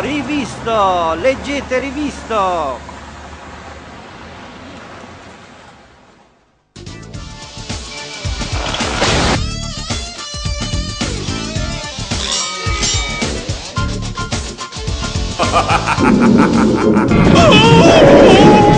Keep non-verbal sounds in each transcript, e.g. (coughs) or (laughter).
rivisto, rivisto, leggete rivisto. oh! (laughs)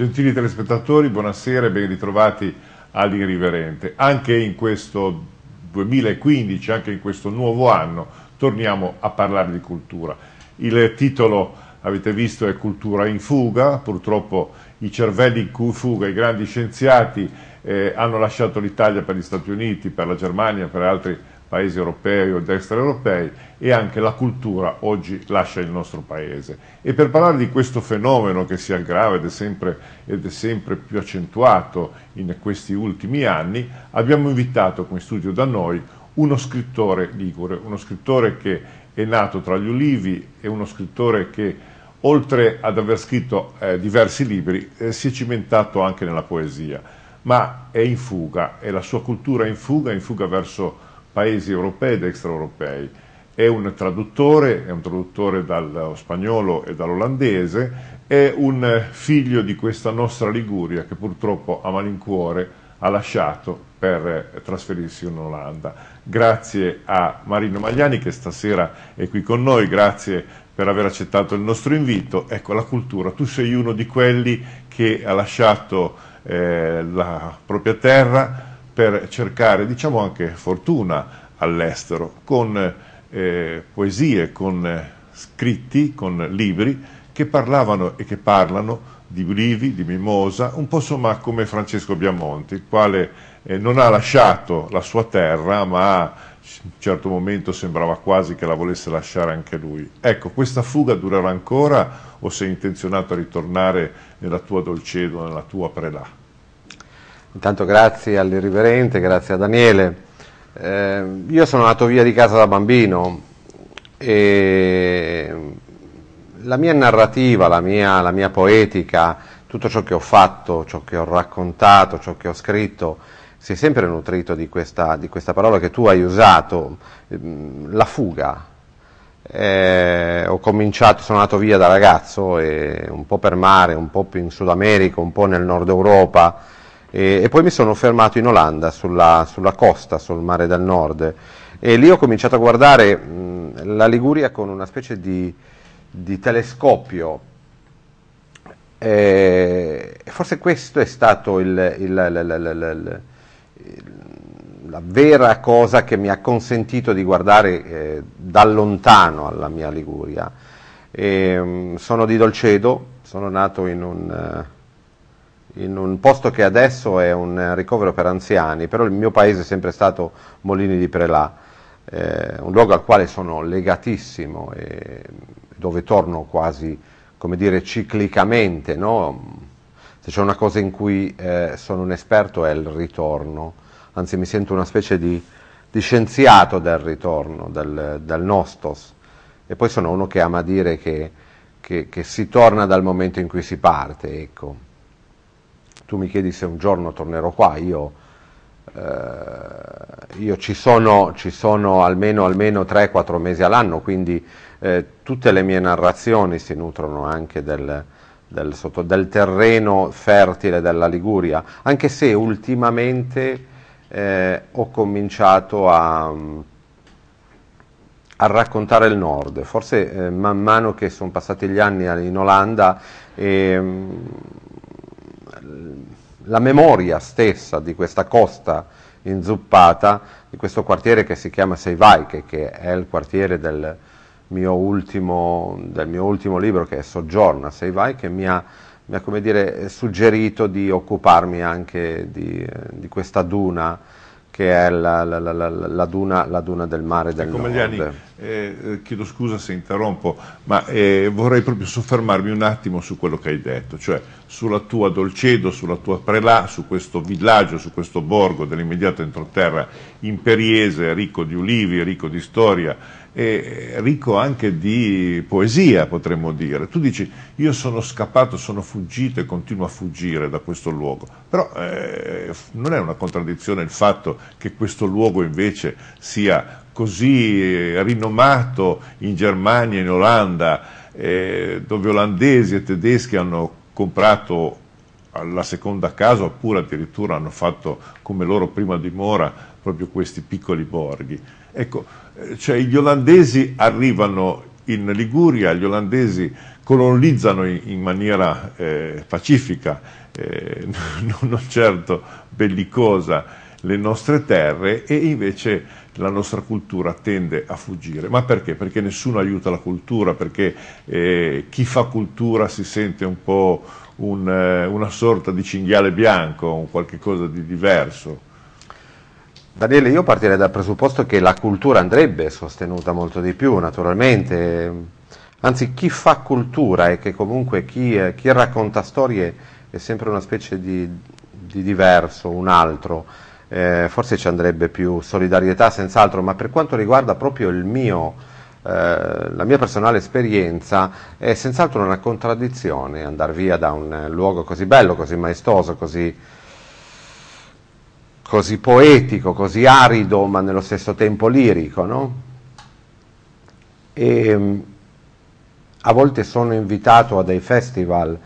Gentili telespettatori, buonasera e ben ritrovati all'Irriverente. Anche in questo 2015, anche in questo nuovo anno, torniamo a parlare di cultura. Il titolo, avete visto, è Cultura in fuga, purtroppo i cervelli in fuga, i grandi scienziati eh, hanno lasciato l'Italia per gli Stati Uniti, per la Germania, per altri paesi europei o extraeuropei e anche la cultura oggi lascia il nostro paese. E per parlare di questo fenomeno che si aggrava ed è sempre, ed è sempre più accentuato in questi ultimi anni, abbiamo invitato come studio da noi uno scrittore ligure, uno scrittore che è nato tra gli ulivi e uno scrittore che oltre ad aver scritto eh, diversi libri eh, si è cimentato anche nella poesia, ma è in fuga e la sua cultura è in fuga, è in fuga verso paesi europei ed extraeuropei. È un traduttore, è un traduttore dal spagnolo e dall'olandese, è un figlio di questa nostra Liguria che purtroppo a malincuore ha lasciato per trasferirsi in Olanda. Grazie a Marino Magliani che stasera è qui con noi, grazie per aver accettato il nostro invito. Ecco, la cultura, tu sei uno di quelli che ha lasciato eh, la propria terra per cercare diciamo anche fortuna all'estero con eh, poesie, con eh, scritti, con libri che parlavano e che parlano di Brivi, di Mimosa, un po' insomma come Francesco Biamonti, il quale eh, non ha lasciato la sua terra, ma a un certo momento sembrava quasi che la volesse lasciare anche lui. Ecco, questa fuga durerà ancora o sei intenzionato a ritornare nella tua Dolcedo, nella tua Prelà? Intanto grazie all'irriverente, grazie a Daniele. Eh, io sono nato via di casa da bambino e la mia narrativa, la mia, la mia poetica, tutto ciò che ho fatto, ciò che ho raccontato, ciò che ho scritto, si è sempre nutrito di questa, di questa parola che tu hai usato, ehm, la fuga. Eh, ho cominciato, sono nato via da ragazzo, un po' per mare, un po' in Sud America, un po' nel nord Europa e, e, poi mi sono fermato in Olanda, sulla, sulla, costa, sul mare del nord, e lì ho cominciato a guardare mh, la Liguria con una specie di, di telescopio. E, forse questo è stato il, il, il, la vera cosa che mi ha consentito di guardare eh, da lontano alla mia Liguria. E, mh, sono di Dolcedo, sono nato in un eh, in un posto che adesso è un eh, ricovero per anziani, però il mio paese è sempre stato Molini di Prelà, eh, un luogo al quale sono legatissimo e dove torno quasi, come dire, ciclicamente, no? Se c'è una cosa in cui eh, sono un esperto è il ritorno, anzi mi sento una specie di, di scienziato del ritorno, del, del, nostos. E poi sono uno che ama dire che, che, che si torna dal momento in cui si parte, ecco tu mi chiedi se un giorno tornerò qua, io, eh, io ci, sono, ci, sono, almeno, almeno 3-4 mesi all'anno, quindi eh, tutte le mie narrazioni si nutrono anche del, del, sotto, del, terreno fertile della Liguria, anche se ultimamente eh, ho cominciato a, a, raccontare il nord, forse eh, man mano che sono passati gli anni in Olanda e, ehm, la memoria stessa di questa costa inzuppata, di questo quartiere che si chiama Seivaiche, che è il quartiere del mio ultimo, del mio ultimo libro che è Soggiorna Seivaiche, mi ha, mi ha dire, suggerito di occuparmi anche di, di questa duna che è la, la, la, la duna, duna, del mare del Come nord. Anni, eh, chiedo scusa se interrompo, ma eh, vorrei proprio soffermarmi un attimo su quello che hai detto, cioè sulla tua Dolcedo, sulla tua Prelà, su questo villaggio, su questo borgo dell'immediato entroterra imperiese, ricco di ulivi, ricco di storia, e ricco anche di poesia, potremmo dire. Tu dici, io sono scappato, sono fuggito e continuo a fuggire da questo luogo, però eh, non è una contraddizione il fatto che questo luogo invece sia così eh, rinomato in Germania, in Olanda, eh, dove olandesi e tedeschi hanno comprato la seconda casa oppure addirittura hanno fatto come loro prima dimora proprio questi piccoli borghi. Ecco, eh, cioè gli olandesi arrivano in Liguria, gli olandesi colonizzano in, in maniera eh, pacifica, eh, (laughs) non certo bellicosa, le nostre terre e invece la nostra cultura tende a fuggire. Ma perché? Perché nessuno aiuta la cultura, perché eh, chi fa cultura si sente un po' un, eh, una sorta di cinghiale bianco, un qualche cosa di diverso. Daniele, io partirei dal presupposto che la cultura andrebbe sostenuta molto di più, naturalmente. Anzi, chi fa cultura e che comunque chi, chi racconta storie è sempre una specie di, di diverso, un altro. Eh, forse ci andrebbe più solidarietà, senz'altro, ma per quanto riguarda proprio mio, eh, la mia personale esperienza, è senz'altro una contraddizione andare via da un luogo così bello, così maestoso, così così poetico, così arido, ma nello stesso tempo lirico, no? E, ehm, a volte sono invitato a dei festival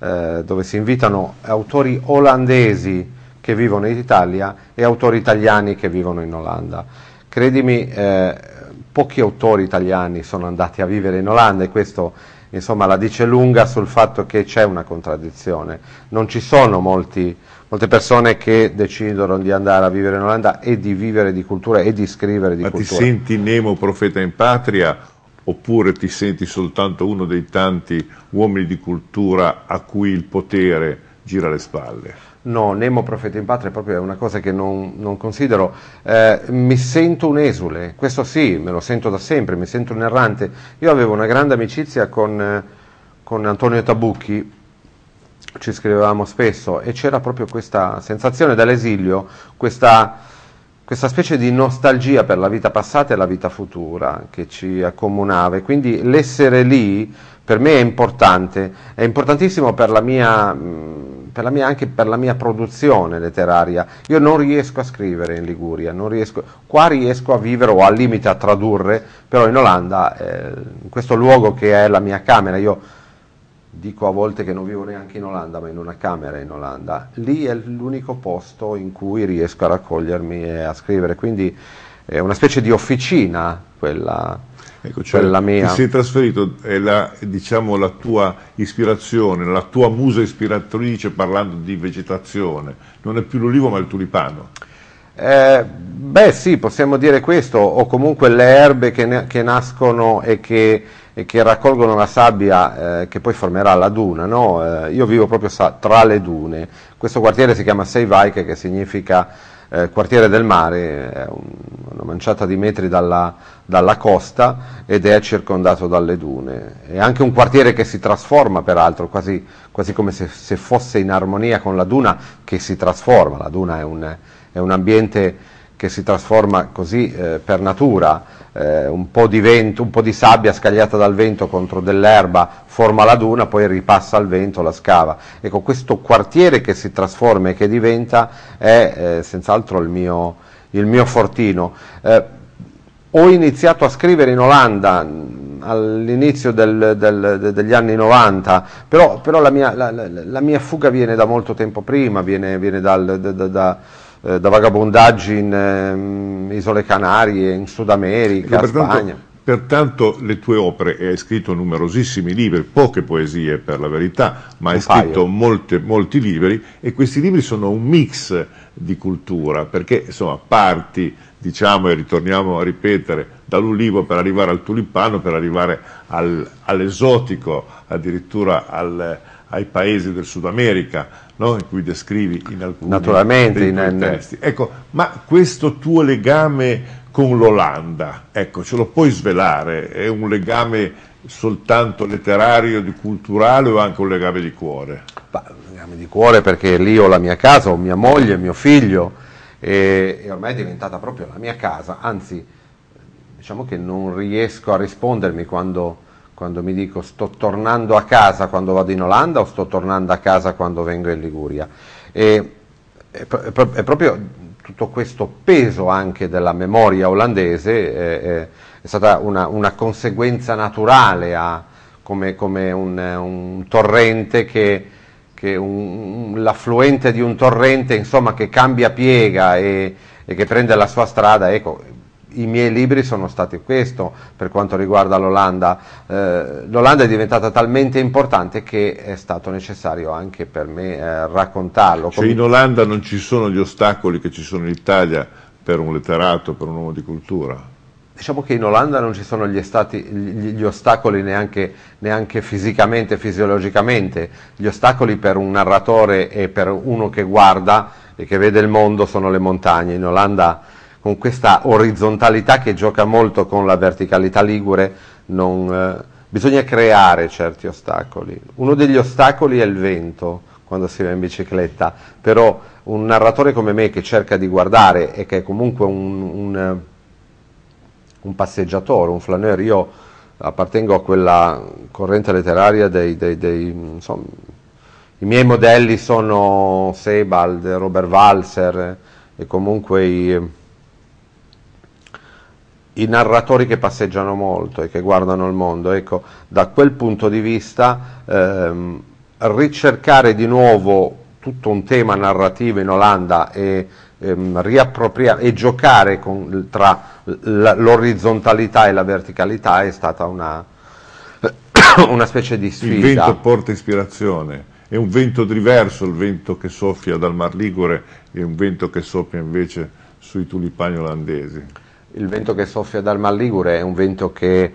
eh, dove si invitano autori olandesi che vivono in Italia e autori italiani che vivono in Olanda. Credimi, eh, pochi autori italiani sono andati a vivere in Olanda e questo insomma, la dice lunga sul fatto che c'è una contraddizione. Non ci sono molti, molte persone che decidono di andare a vivere in Olanda e di vivere di cultura e di scrivere di Ma cultura. Ma ti senti Nemo profeta in patria oppure ti senti soltanto uno dei tanti uomini di cultura a cui il potere gira le spalle? No, Nemo profeta in patria proprio è una cosa che non, non considero. Eh, mi sento un esule, questo sì, me lo sento da sempre, mi sento un errante. Io avevo una grande amicizia con, eh, con Antonio Tabucchi, ci scrivevamo spesso e c'era proprio questa sensazione dall'esilio, questa, questa, specie di nostalgia per la vita passata e la vita futura che ci accomunava. E quindi l'essere lì per me è importante, è importantissimo per la mia... Mh, per la, mia, anche per la mia produzione letteraria. Io non riesco a scrivere in Liguria, riesco, qua riesco a vivere o al limite a tradurre, però in Olanda, eh, in questo luogo che è la mia camera, io dico a volte che non vivo neanche in Olanda, ma in una camera in Olanda, lì è l'unico posto in cui riesco a raccogliermi e a scrivere, quindi è una specie di officina quella Ecco, cioè, quella mia. Ti sei trasferito, è la, diciamo, la tua ispirazione, la tua musa ispiratrice parlando di vegetazione, non è più l'olivo ma il tulipano. Eh, beh sì, possiamo dire questo, o comunque le erbe che, ne, che nascono e che, e che, raccolgono la sabbia eh, che poi formerà la duna. No? Eh, io vivo proprio sa- tra le dune, questo quartiere si chiama Seivaike che significa eh, quartiere del mare, è eh, una manciata di metri dalla, dalla, costa ed è circondato dalle dune. È anche un quartiere che si trasforma, peraltro, quasi, quasi come se, se, fosse in armonia con la duna che si trasforma. La duna è un, è un ambiente che si trasforma così eh, per natura, eh, un, po vento, un, po di sabbia scagliata dal vento contro dell'erba forma la duna, poi ripassa al vento, la scava. Ecco, questo quartiere che si trasforma e che diventa è eh, senz'altro il mio, il mio fortino. Eh, ho iniziato a scrivere in Olanda mm, all'inizio del, del, degli anni 90, però, però la, mia, la, la, mia, fuga viene da molto tempo prima, viene, viene dal, da, da eh, da vagabondaggi in ehm, Isole Canarie, in Sud America, in Spagna. Pertanto le tue opere, e hai scritto numerosissimi libri, poche poesie per la verità, ma un hai paio. scritto molte, molti libri e questi libri sono un mix di cultura, perché insomma parti, diciamo e ritorniamo a ripetere, dall'ulivo per arrivare al tulipano, per arrivare al, all'esotico, addirittura al, ai paesi del Sud America, no? in cui descrivi in alcuni Naturalmente, in, in, testi. Ecco, ma questo tuo legame con l'Olanda, ecco, ce lo puoi svelare? È un legame soltanto letterario, culturale o anche un legame di cuore? un legame di cuore perché lì ho la mia casa, ho mia moglie, mio figlio e, e ormai è diventata proprio la mia casa, anzi diciamo che non riesco a rispondermi quando quando mi dico sto tornando a casa quando vado in Olanda o sto tornando a casa quando vengo in Liguria. E, è, pro- è proprio tutto questo peso anche della memoria olandese eh, è stata una, una, conseguenza naturale a, come, come un, un, torrente che, che un, l'affluente di un torrente insomma, che cambia piega e, e che prende la sua strada, ecco, i miei libri sono stati questo per quanto riguarda l'Olanda. Eh, L'Olanda è diventata talmente importante che è stato necessario anche per me eh, raccontarlo. Cioè in Olanda non ci sono gli ostacoli che ci sono in Italia per un letterato, per un uomo di cultura? Diciamo che in Olanda non ci sono gli, estati, gli, gli ostacoli neanche, neanche, fisicamente, fisiologicamente. Gli ostacoli per un narratore e per uno che guarda e che vede il mondo sono le montagne. In Olanda con questa orizzontalità che gioca molto con la verticalità ligure, non, eh, bisogna creare certi ostacoli. Uno degli ostacoli è il vento quando si va in bicicletta, però un narratore come me che cerca di guardare e che è comunque un, un, eh, un passeggiatore, un flaneur, io appartengo a quella corrente letteraria dei, dei, dei insomma, i miei modelli sono Sebald, Robert Walser e comunque i, i narratori che passeggiano molto e che guardano il mondo, ecco, da quel punto di vista ehm, ricercare di nuovo tutto un tema narrativo in Olanda e, ehm, e giocare con, tra l'orizzontalità e la verticalità è stata una, (coughs) una specie di sfida. Il vento porta ispirazione, è un vento diverso il vento che soffia dal Mar Ligure e un vento che soffia invece sui tulipani olandesi il vento che soffia dal Mar Ligure è un vento che,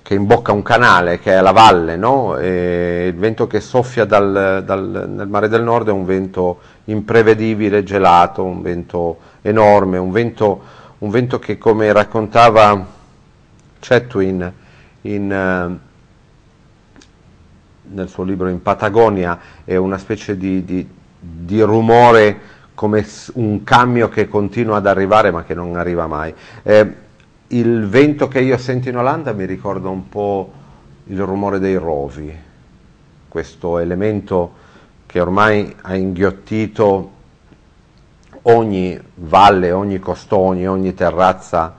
che imbocca un canale, che è la valle, no? il vento che soffia dal, dal, nel mare del nord è un vento imprevedibile, gelato, un vento enorme, un vento, un vento che come raccontava Chetwin in, eh, nel suo libro in Patagonia è una specie di, di, di rumore come un cambio che continua ad arrivare ma che non arriva mai. Eh, il vento che io sento in Olanda mi ricorda un po' il rumore dei rovi, questo elemento che ormai ha inghiottito ogni valle, ogni costone, ogni terrazza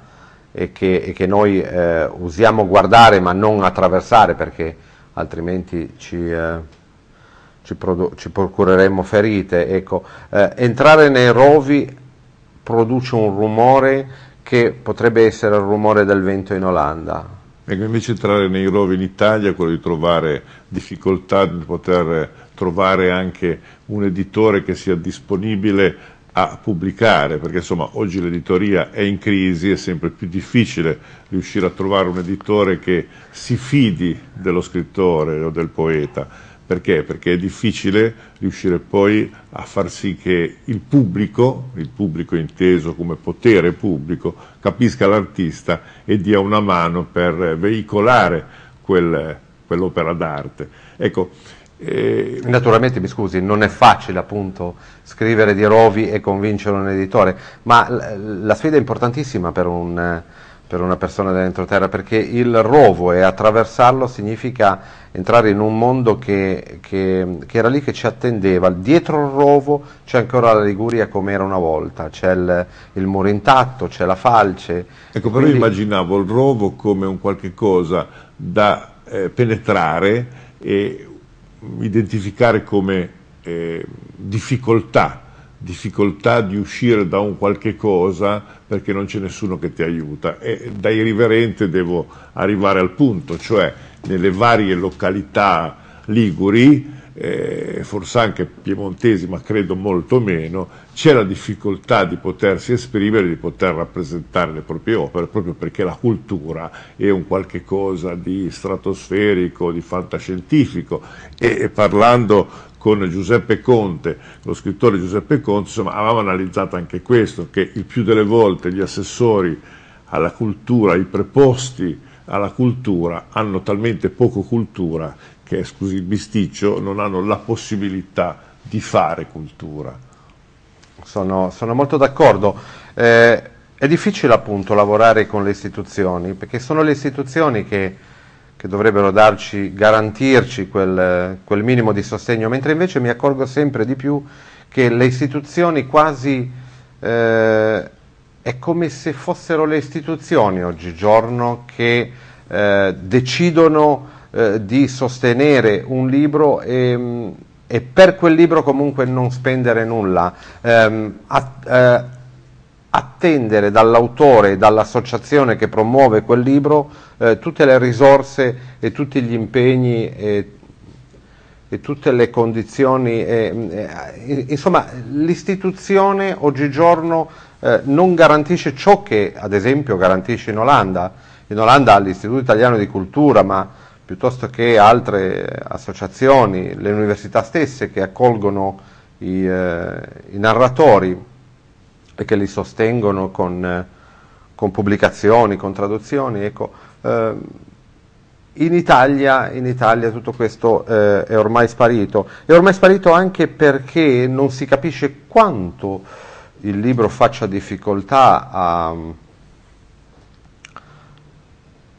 e che, e che noi eh, usiamo guardare ma non attraversare perché altrimenti ci... Eh, ci, produ- ci procureremmo ferite. Ecco, eh, entrare nei rovi produce un rumore che potrebbe essere il rumore del vento in Olanda. Ecco, invece entrare nei rovi in Italia è quello di trovare difficoltà di poter trovare anche un editore che sia disponibile a pubblicare, perché insomma oggi l'editoria è in crisi, è sempre più difficile riuscire a trovare un editore che si fidi dello scrittore o del poeta perché? Perché è difficile riuscire poi a far sì che il pubblico, il pubblico inteso come potere pubblico, capisca l'artista e dia una mano per veicolare quel, quell'opera d'arte. Ecco, eh... Naturalmente, mi scusi, non è facile appunto scrivere di Rovi e convincere un editore, ma la sfida è importantissima per un per una persona dell'entroterra, perché il rovo e attraversarlo significa entrare in un mondo che, che, che, era lì che ci attendeva. Dietro il rovo c'è ancora la Liguria come era una volta, c'è il, il muro intatto, c'è la falce. Ecco, però Quindi... immaginavo il rovo come un qualche cosa da eh, penetrare e identificare come eh, difficoltà, difficoltà di uscire da un qualche cosa perché non c'è nessuno che ti aiuta e da irriverente devo arrivare al punto, cioè nelle varie località liguri, eh, forse anche piemontesi, ma credo molto meno, c'è la difficoltà di potersi esprimere, di poter rappresentare le proprie opere, proprio perché la cultura è un qualche cosa di stratosferico, di fantascientifico e parlando con Giuseppe Conte, lo scrittore Giuseppe Conte, insomma, avevamo analizzato anche questo, che il più delle volte gli assessori alla cultura, i preposti alla cultura, hanno talmente poco cultura che, scusi il bisticcio, non hanno la possibilità di fare cultura. Sono, sono molto d'accordo. Eh, è difficile appunto lavorare con le istituzioni, perché sono le istituzioni che che dovrebbero darci, garantirci quel, quel minimo di sostegno, mentre invece mi accorgo sempre di più che le istituzioni quasi eh, è come se fossero le istituzioni oggigiorno che eh, decidono eh, di sostenere un libro e, e, per quel libro comunque non spendere nulla. Ehm, a, eh, attendere dall'autore e dall'associazione che promuove quel libro eh, tutte le risorse e tutti gli impegni e, e tutte le condizioni. E, e, insomma, l'istituzione oggigiorno eh, non garantisce ciò che ad esempio garantisce in Olanda. In Olanda l'Istituto Italiano di Cultura, ma piuttosto che altre associazioni, le università stesse che accolgono i, eh, i narratori, perché li sostengono con, con pubblicazioni, con traduzioni. Ecco, eh, in Italia, in Italia, tutto questo eh, è ormai sparito. È ormai sparito anche perché non si capisce quanto il libro faccia difficoltà a,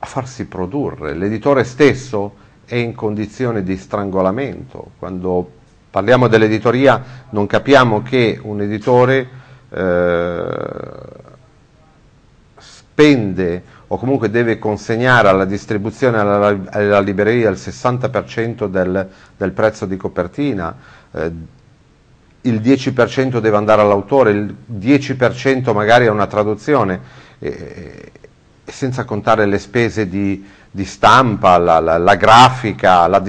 a farsi produrre. L'editore stesso è in condizione di strangolamento. Quando parliamo dell'editoria non capiamo che un editore eh, spende o comunque deve consegnare alla distribuzione, alla, alla libreria il 60% del, del, prezzo di copertina, eh, il 10% deve andare all'autore, il 10% magari a una traduzione, eh, senza contare le spese di, di stampa, la, la, la grafica, la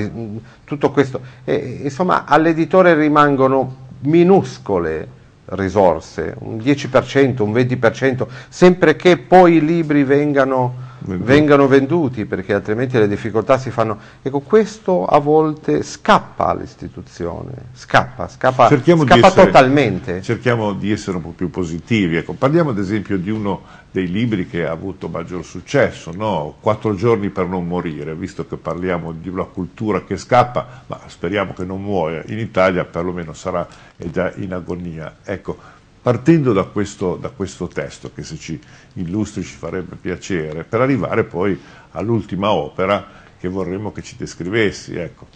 tutto questo. Eh, insomma, all'editore rimangono minuscole risorse, un 10%, un 20%, sempre che poi i libri vengano vengano venduti perché altrimenti le difficoltà si fanno. Ecco, questo a volte scappa all'istituzione, scappa, scappa, cerchiamo scappa essere, totalmente. Cerchiamo di essere un po' più positivi. Ecco, parliamo ad esempio di uno dei libri che ha avuto maggior successo, no? Quattro giorni per non morire, visto che parliamo di una cultura che scappa, ma speriamo che non muoia. In Italia perlomeno sarà già in agonia. Ecco, partendo da questo, da questo, testo che se ci illustri ci farebbe piacere, per arrivare poi all'ultima opera che vorremmo che ci descrivessi. Ecco.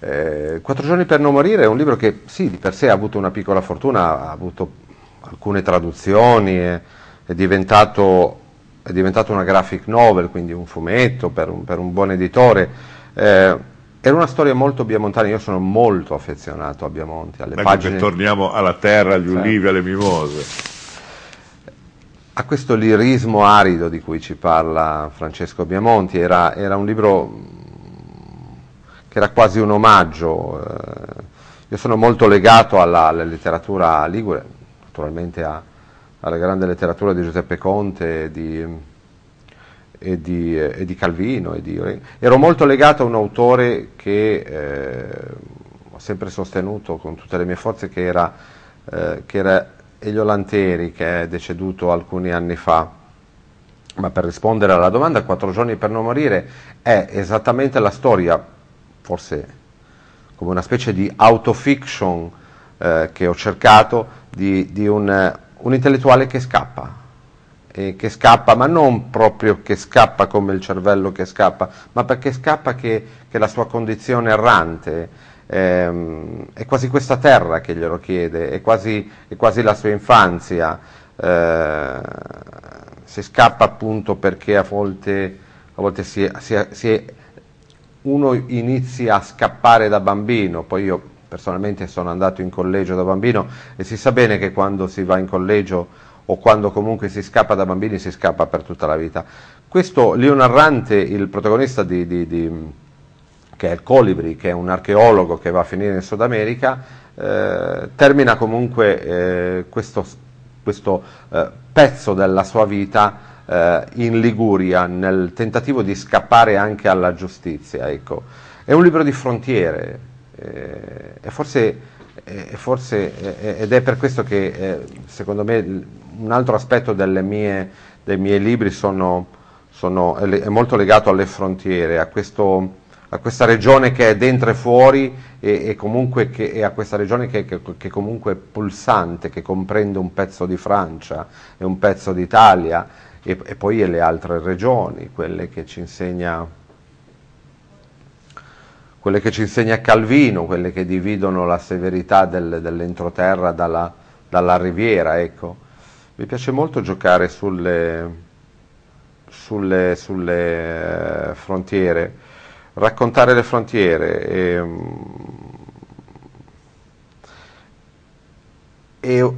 Eh, Quattro giorni per non morire è un libro che sì, di per sé ha avuto una piccola fortuna, ha avuto alcune traduzioni, è, è, diventato, è diventato, una graphic novel, quindi un fumetto per un, per un buon editore. Eh, era una storia molto biamontana, io sono molto affezionato a Biemonti, alle Ma pagine... torniamo alla terra, agli sì. ulivi, alle mimose. A questo lirismo arido di cui ci parla Francesco Biamonti, era, era un libro mm, che era quasi un omaggio. Eh. Io sono molto legato alla, alla letteratura ligure, naturalmente a, alla grande letteratura di Giuseppe Conte, di e di, eh, e di Calvino. E di, ero molto legato a un autore che eh, ho sempre sostenuto con tutte le mie forze, che era, eh, che era Elio Lanteri, che è deceduto alcuni anni fa. Ma per rispondere alla domanda, Quattro giorni per non morire è esattamente la storia, forse come una specie di autofiction eh, che ho cercato, di, di un, eh, un intellettuale che scappa eh, che scappa, ma non proprio che scappa come il cervello che scappa, ma perché scappa che, che la sua condizione errante. Ehm, è quasi questa terra che glielo chiede, è quasi, è quasi la sua infanzia. Eh, si scappa appunto perché a volte, a volte si, si, si, uno inizia a scappare da bambino, poi io personalmente sono andato in collegio da bambino e si sa bene che quando si va in collegio o quando comunque si scappa da bambini si scappa per tutta la vita. Questo Leon Arrante, il protagonista di, di, di, che è il Colibri, che è un archeologo che va a finire in Sud America, eh, termina comunque eh, questo, questo eh, pezzo della sua vita eh, in Liguria nel tentativo di scappare anche alla giustizia. Ecco. È un libro di frontiere, eh, forse, eh, forse, ed è per questo che secondo me un altro aspetto mie, dei miei libri sono, sono, è, è, molto legato alle frontiere, a, questo, a, questa regione che è dentro e fuori e, e comunque che, e a questa regione che, che, che, comunque è pulsante, che comprende un pezzo di Francia e un pezzo d'Italia e, e poi le altre regioni, quelle che ci insegna quelle che ci insegna Calvino, quelle che dividono la severità del, dell'entroterra dalla, dalla riviera, ecco. Mi piace molto giocare sulle, sulle, sulle eh, frontiere, raccontare le frontiere. E, ehm, e,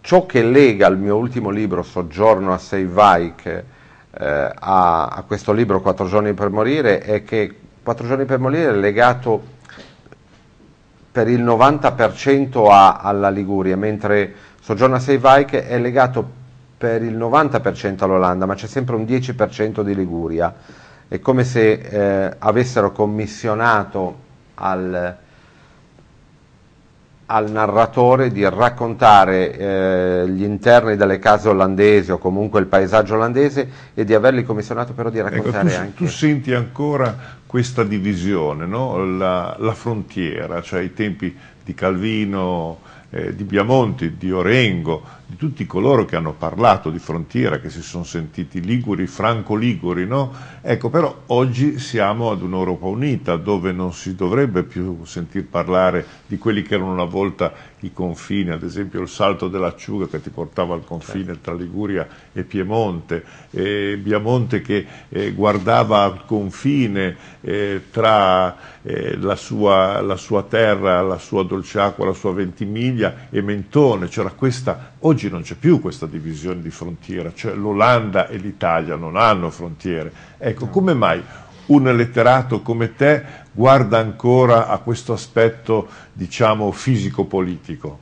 ciò che lega il mio ultimo libro, Soggiorno a Sei Vike, eh, a, a questo libro Quattro giorni per morire, è che Quattro giorni per morire è legato per il 90% a, alla Liguria, mentre Soggiorna Seivaike è legato per il 90% all'Olanda, ma c'è sempre un 10% di Liguria. È come se eh, avessero commissionato al, al, narratore di raccontare eh, gli interni delle case olandesi o comunque il paesaggio olandese e di averli commissionato però di ecco, raccontare ecco, tu, anche... Tu senti ancora questa divisione, no? la, la frontiera, cioè i tempi di Calvino, eh, di Biamonti, di Orengo, di tutti coloro che hanno parlato di frontiera, che si sono sentiti liguri, franco-liguri, no? Ecco, però oggi siamo ad un'Europa unita dove non si dovrebbe più sentir parlare di quelli che erano una volta i confini, ad esempio il salto dell'acciuga che ti portava al confine tra Liguria e Piemonte, eh, Biamonte che eh, guardava al confine eh, tra eh, la sua, la, sua, terra, la sua dolce acqua, la sua Ventimiglia e Mentone, questa, oggi non c'è più questa divisione di frontiera, cioè l'Olanda e l'Italia non hanno frontiere. Ecco, come mai un letterato come te guarda ancora a questo aspetto diciamo, fisico-politico?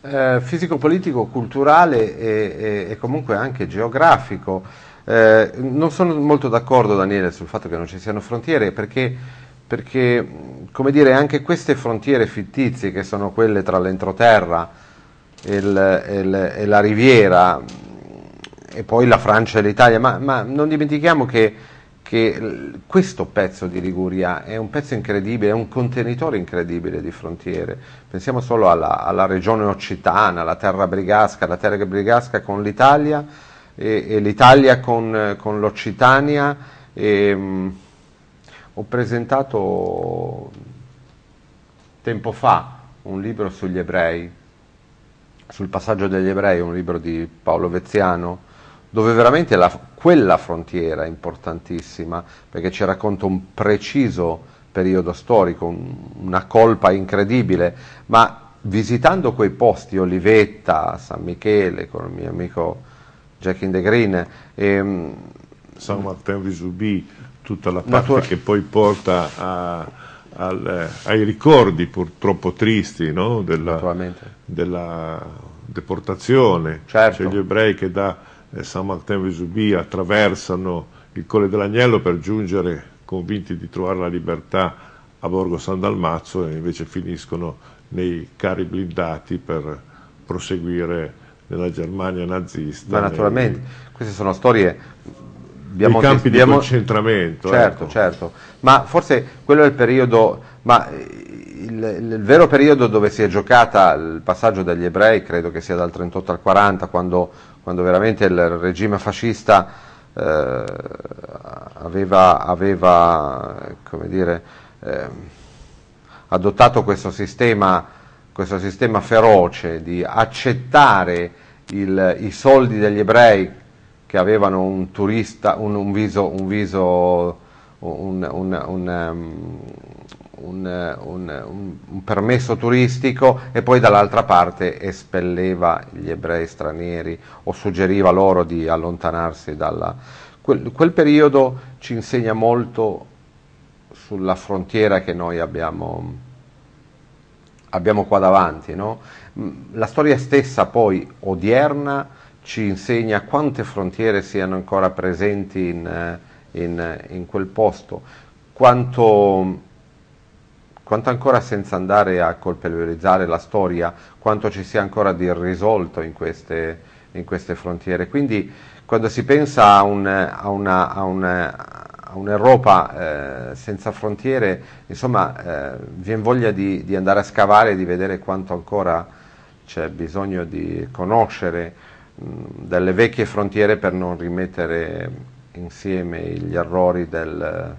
Eh, fisico-politico, culturale e, e, e, comunque anche geografico. Eh, non sono molto d'accordo Daniele sul fatto che non ci siano frontiere perché, perché dire, anche queste frontiere fittizie che sono quelle tra l'entroterra e, il, il, e la riviera e poi la Francia e l'Italia, ma, ma non dimentichiamo che che questo pezzo di Liguria è un pezzo incredibile, è un contenitore incredibile di frontiere. Pensiamo solo alla, alla regione occitana, alla terra brigasca, la terra brigasca con l'Italia e, e l'Italia con, con l'Occitania. E, ehm, mh, ho presentato tempo fa un libro sugli ebrei, sul passaggio degli ebrei, un libro di Paolo Veziano, dove veramente la quella frontiera importantissima, perché ci racconta un preciso periodo storico, un, una colpa incredibile, ma visitando quei posti, Olivetta, San Michele, con il mio amico Jack in the Green, e, ehm, San Martin Visubi, tutta la parte natura- che poi porta a, al, ai ricordi purtroppo tristi no? della, della, deportazione, certo. cioè gli ebrei che da eh, San Martin Vesubì attraversano il Colle dell'Agnello per giungere convinti di trovare la libertà a Borgo San Dalmazzo e invece finiscono nei carri blindati per proseguire nella Germania nazista. Ma naturalmente, nei... queste sono storie abbiamo, campi di abbiamo... concentramento. Certo, ecco. certo, ma forse quello è il periodo, ma il, il, il, vero periodo dove si è giocata il passaggio dagli ebrei credo che sia dal 38 al 40, quando quando veramente il regime fascista eh, aveva, aveva dire, eh, adottato questo sistema, questo sistema, feroce di accettare il, i soldi degli ebrei che avevano un turista, un, un viso, un viso un, un, ehm, un, un, un permesso turistico e poi dall'altra parte espelleva gli ebrei stranieri o suggeriva loro di allontanarsi dalla... Quel, quel periodo ci insegna molto sulla frontiera che noi abbiamo, abbiamo qua davanti. No? Mm, la storia stessa poi odierna ci insegna quante frontiere siano ancora presenti in, eh, in, in quel posto, quanto quanto ancora senza andare a colpevolizzare la storia, quanto ci sia ancora di irrisolto in queste, in queste frontiere. Quindi quando si pensa a, un, a, una, a, una, a un'Europa eh, senza frontiere, insomma, eh, viene voglia di, di, andare a scavare e di vedere quanto ancora c'è bisogno di conoscere mh, delle vecchie frontiere per non rimettere insieme gli errori del,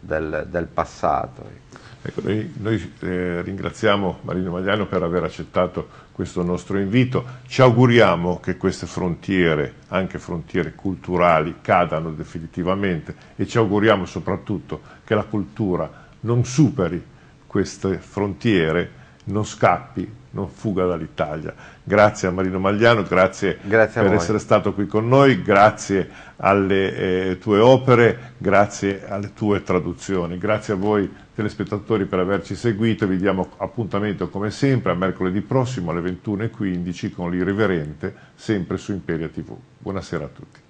del, del passato. Ecco. Ecco, noi, noi eh, ringraziamo Marino Magliano per aver accettato questo nostro invito. Ci auguriamo che queste frontiere, anche frontiere culturali, cadano definitivamente e ci auguriamo soprattutto che la cultura non superi queste frontiere non scappi, non fuga dall'Italia. Grazie a Marino Magliano, grazie, grazie per essere stato qui con noi, grazie alle eh, tue opere, grazie alle tue traduzioni, grazie a voi telespettatori per averci seguito, vi diamo appuntamento come sempre a mercoledì prossimo alle 21.15 con l'Irriverente, sempre su Imperia TV. Buonasera a tutti.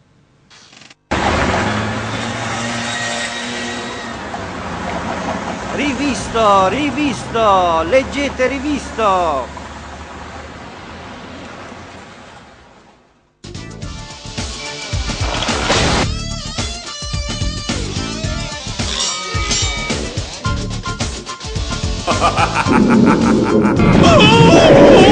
Rivisto, rivisto, leggete rivisto! oh! (laughs)